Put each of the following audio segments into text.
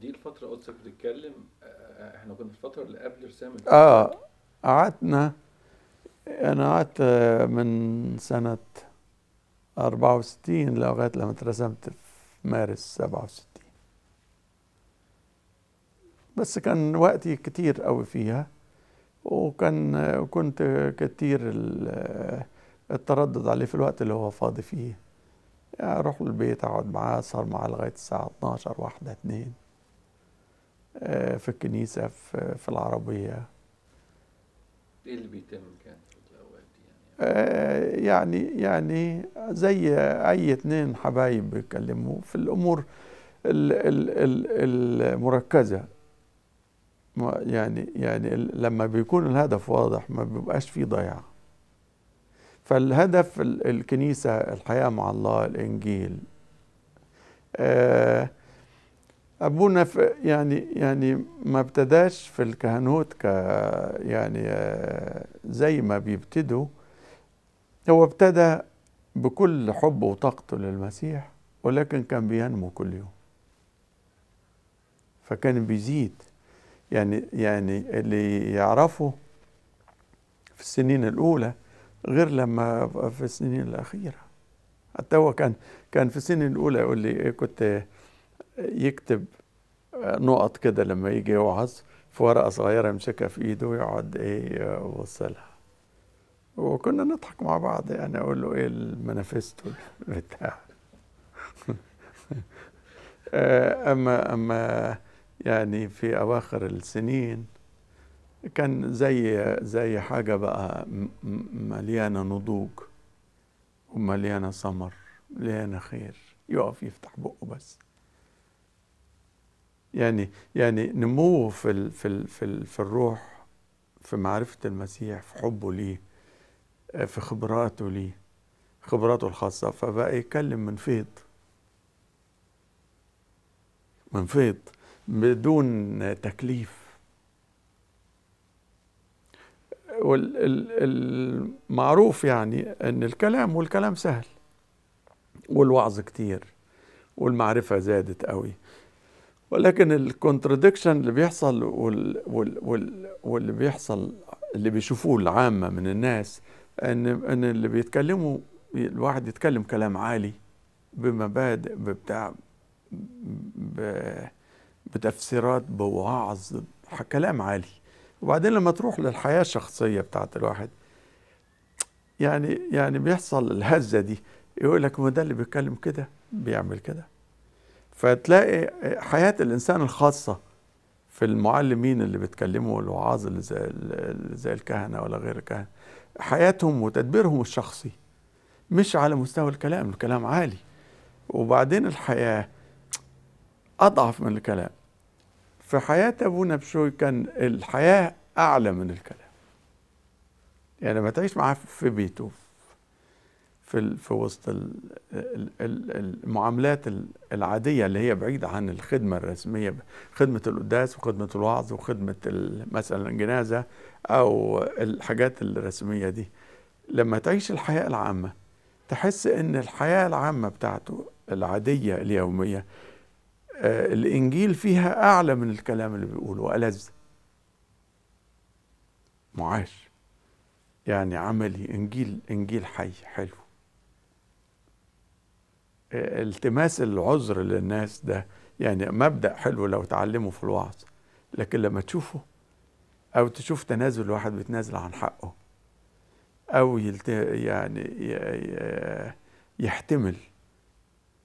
دي الفتره قدسك بتتكلم آه، آه، احنا كنا في الفتره اللي قبل رسام اه قعدنا انا قعدت آه، من سنه 64 لغايه لما اترسمت في مارس 67 بس كان وقتي كتير قوي فيها وكان كنت كتير التردد عليه في الوقت اللي هو فاضي فيه يعني اروح البيت اقعد معاه اسهر معاه لغايه الساعه 12 واحده اتنين آه، في الكنيسة في العربية ايه اللي بيتم كان في الاوقات دي يعني؟ آه، يعني يعني زي اي اتنين حبايب بيتكلموا في الامور المركزة يعني يعني لما بيكون الهدف واضح ما بيبقاش فيه ضياع فالهدف الكنيسة الحياة مع الله الإنجيل آه ابونا في يعني يعني ما ابتداش في الكهنوت ك يعني آه، زي ما بيبتدوا هو ابتدى بكل حبه وطاقته للمسيح ولكن كان بينمو كل يوم فكان بيزيد يعني يعني اللي يعرفه في السنين الاولى غير لما في السنين الاخيره حتى هو كان كان في السنين الاولى يقول لي إيه، كنت يكتب نقط كده لما يجي يوعظ في ورقة صغيرة يمسكها في إيده ويقعد إيه يوصلها وكنا نضحك مع بعض يعني أقول له إيه المانيفستو بتاع آه، أما أما يعني في أواخر السنين كان زي زي حاجة بقى مليانة نضوج ومليانة سمر مليانة خير يقف يفتح بقه بس يعني يعني نموه في الـ في الـ في, الـ في الروح في معرفة المسيح في حبه ليه آه، في خبراته ليه خبراته الخاصة فبقى يتكلم من فيض من فيض بدون تكليف والمعروف يعني ان الكلام والكلام سهل والوعظ كتير والمعرفة زادت قوي ولكن الكونتراديكشن اللي بيحصل وال وال وال واللي بيحصل اللي بيشوفوه العامة من الناس ان ان اللي بيتكلموا الواحد يتكلم كلام عالي بمبادئ بتاع بتفسيرات بوعظ كلام عالي وبعدين لما تروح للحياة الشخصية بتاعت الواحد يعني يعني بيحصل الهزة دي يقول لك ما ده اللي بيتكلم كده بيعمل كده فتلاقي حياة الإنسان الخاصة في المعلمين اللي بيتكلموا الوعاظ اللي زي, اللي زي الكهنة ولا غير الكهنة حياتهم وتدبيرهم الشخصي مش على مستوى الكلام الكلام عالي وبعدين الحياة أضعف من الكلام في حياة أبونا بشوي كان الحياة أعلى من الكلام يعني ما تعيش معاه في بيته في في وسط المعاملات العاديه اللي هي بعيده عن الخدمه الرسميه خدمه القداس وخدمه الوعظ وخدمه مثلا الجنازه او الحاجات الرسميه دي لما تعيش الحياه العامه تحس ان الحياه العامه بتاعته العاديه اليوميه آه، الانجيل فيها اعلى من الكلام اللي بيقوله والذ معاش يعني عملي انجيل انجيل حي حلو التماس العذر للناس ده يعني مبدأ حلو لو تعلمه في الوعظ لكن لما تشوفه أو تشوف تنازل واحد بيتنازل عن حقه أو يلت... يعني يحتمل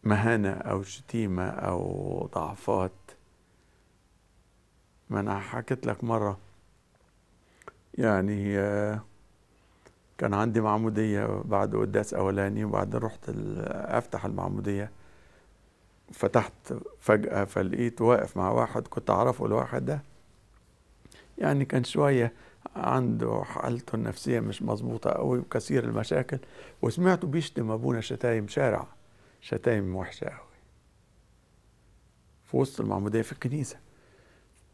مهانة أو شتيمة أو ضعفات ما أنا حكيت لك مرة يعني كان عندي معمودية بعد قداس أولاني وبعدين رحت أفتح المعمودية فتحت فجأة فلقيت واقف مع واحد كنت أعرفه الواحد ده يعني كان شوية عنده حالته النفسية مش مظبوطة قوي وكثير المشاكل وسمعته بيشتم أبونا شتايم شارع شتايم وحشة قوي في وسط المعمودية في الكنيسة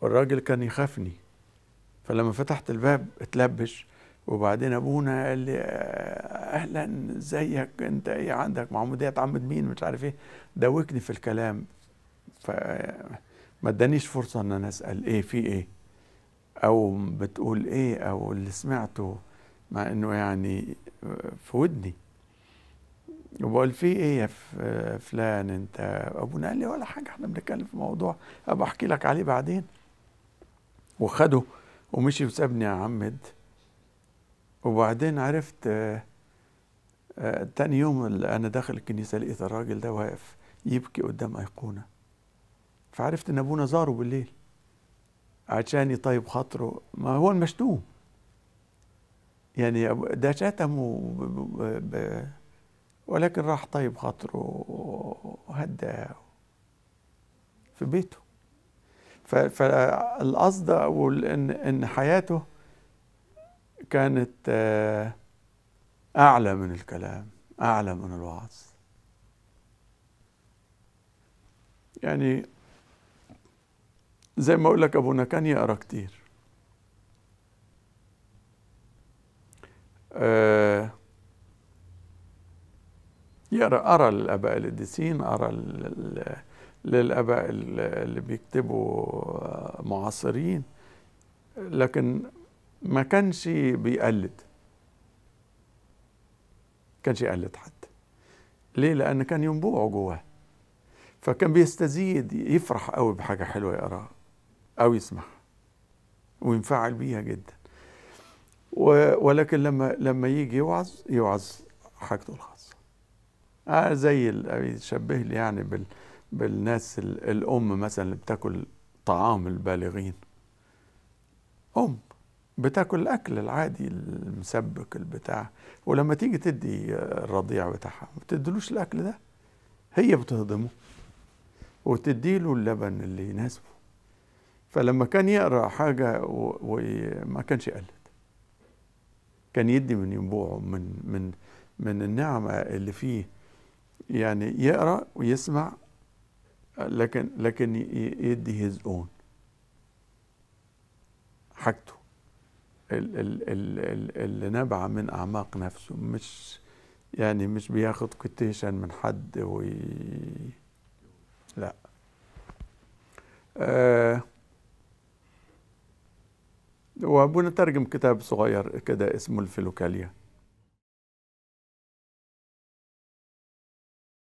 الراجل كان يخافني فلما فتحت الباب اتلبش وبعدين ابونا قال لي آه، اهلا ازيك انت ايه عندك معموديه عمد مين مش عارف ايه دوكني في الكلام فما ادانيش فرصه ان انا اسال ايه في ايه او بتقول ايه او اللي سمعته مع انه يعني آه، في ودني وبقول في ايه يا آه، فلان انت ابونا قال لي ولا حاجه احنا بنتكلم في موضوع ابقى احكي لك عليه بعدين وخده ومشي وسابني يا عمد وبعدين عرفت آه، آه، تاني يوم انا داخل الكنيسه لقيت الراجل ده واقف يبكي قدام ايقونه فعرفت ان ابونا زاره بالليل عشان يطيب خاطره ما هو المشتوم يعني ده شتمه ولكن راح طيب خاطره وهداه في بيته فالقصد ان ان حياته كانت آه، أعلى من الكلام أعلى من الوعظ يعني زي ما أقول لك أبونا كان يقرأ كتير آه، يقرأ أرى للآباء القديسين أرى للآباء اللي بيكتبوا آه، معاصرين لكن ما كانش بيقلد كانش يقلد حد ليه لان كان ينبوعه جواه فكان بيستزيد يفرح قوي بحاجه حلوه يقراها او يسمعها وينفعل بيها جدا ولكن لما لما يجي يوعظ يوعظ حاجته الخاصه آه زي يشبه لي يعني بال بالناس الام مثلا اللي بتاكل طعام البالغين ام بتاكل الاكل العادي المسبك البتاع ولما تيجي تدي الرضيع بتاعها ما بتديلوش الاكل ده هي بتهضمه وتديله اللبن اللي يناسبه فلما كان يقرا حاجه وما كانش يقلد كان يدي من ينبوعه من من من النعمه اللي فيه يعني يقرا ويسمع لكن لكن يدي هيز اون حاجته اللي نبع من أعماق نفسه مش يعني مش بياخد كوتيشن من حد وي لا آه ترجم كتاب صغير كده اسمه الفلوكاليا